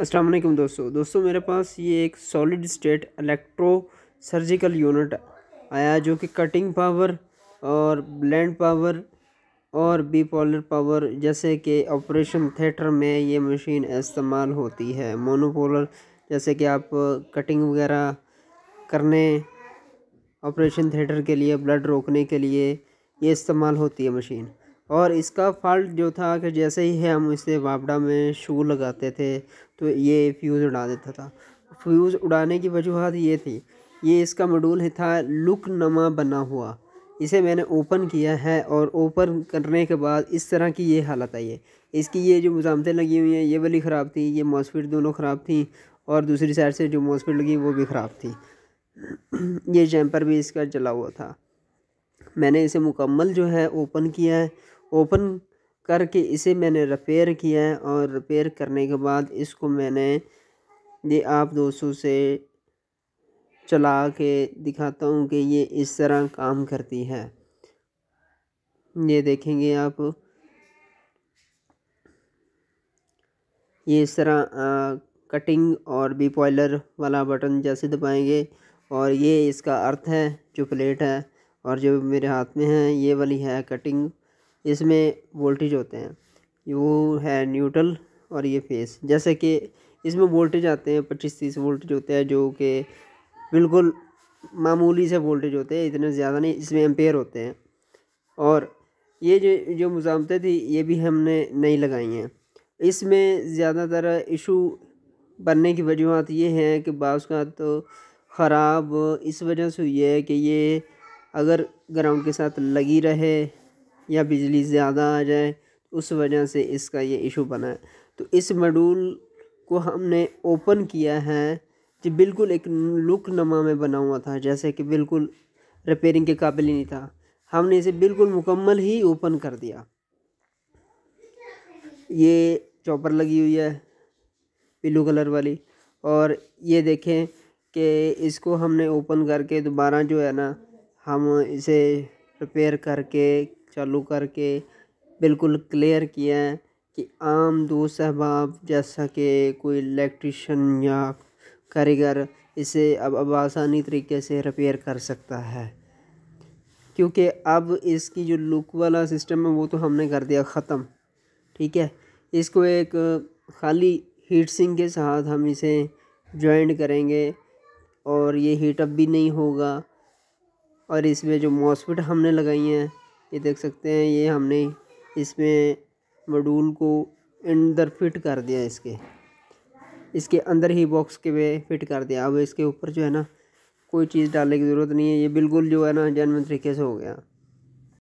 वालेकुम दोस्तों दोस्तों मेरे पास ये एक solid state electrosurgical unit आया जो कि कटिंग पावर और ब्लेंड पावर और बी पॉलर पावर जैसे कि ऑपरेशन थिएटर में ये मशीन इस्तेमाल होती है मोनोपोलर जैसे कि आप कटिंग वगैरह करने ऑपरेशन थिएटर के लिए ब्लड रोकने के लिए ये इस्तेमाल होती है मशीन और इसका फॉल्ट जो था कि जैसे ही है हम इसे वापडा में शू लगाते थे तो ये फ्यूज़ उड़ा देता था फ्यूज़ उड़ाने की वजूहत ये थी ये इसका मॉड्यूल था लुक नमा बना हुआ इसे मैंने ओपन किया है और ओपन करने के बाद इस तरह की ये हालत आई है इसकी ये जो मुजामतें लगी हुई हैं ये वाली ख़राब थी ये मॉसफिट दोनों ख़राब थी और दूसरी साइड से जो मॉसफिट लगी वो भी ख़राब थी ये जैम्पर भी इसका जला हुआ था मैंने इसे मुकम्मल जो है ओपन किया है ओपन करके इसे मैंने रिपेयर किया है और रिपेयर करने के बाद इसको मैंने ये आप दोस्तों से चला के दिखाता हूँ कि ये इस तरह काम करती है ये देखेंगे आप ये इस तरह आ, कटिंग और बी पॉयलर वाला बटन जैसे दबाएंगे और ये इसका अर्थ है जो प्लेट है और जो मेरे हाथ में है ये वाली है कटिंग इसमें वोल्टेज होते हैं वो है न्यूट्रल और ये फेस जैसे कि इसमें वोल्टेज आते हैं पच्चीस तीस वोल्टेज होते हैं जो कि बिल्कुल मामूली से वोल्टेज होते हैं इतने ज़्यादा नहीं इसमें एम्पेयर होते हैं और ये जो जो मुजामतें थी ये भी हमने नहीं लगाई हैं इसमें ज़्यादातर इशू बनने की वजूहत ये हैं कि बाउस का तो ख़राब इस वजह से हुई है कि ये अगर ग्राउंड के साथ लगी रहे या बिजली ज़्यादा आ जाए उस वजह से इसका ये इशू बना है तो इस मॉड्यूल को हमने ओपन किया है जो बिल्कुल एक लुक नमा में बना हुआ था जैसे कि बिल्कुल रिपेयरिंग के काबिल ही नहीं था हमने इसे बिल्कुल मुकम्मल ही ओपन कर दिया ये चॉपर लगी हुई है पीलू कलर वाली और ये देखें कि इसको हमने ओपन करके दोबारा जो है ना हम इसे रिपेयर करके चालू करके बिल्कुल क्लियर किया है कि आम दो सहबाब जैसा कि कोई इलेक्ट्रिशन या कारीगर इसे अब अब आसानी तरीके से रिपेयर कर सकता है क्योंकि अब इसकी जो लुक वाला सिस्टम है वो तो हमने कर दिया ख़त्म ठीक है इसको एक खाली हीट सिंक के साथ हम इसे जॉइंट करेंगे और ये हीटअप भी नहीं होगा और इसमें जो मॉसफिट हमने लगाई हैं ये देख सकते हैं ये हमने इसमें मॉड्यूल को अंदर फिट कर दिया इसके इसके अंदर ही बॉक्स के वे फिट कर दिया अब इसके ऊपर जो है ना कोई चीज़ डालने की ज़रूरत नहीं है ये बिल्कुल जो है ना जन्म तरीके से हो गया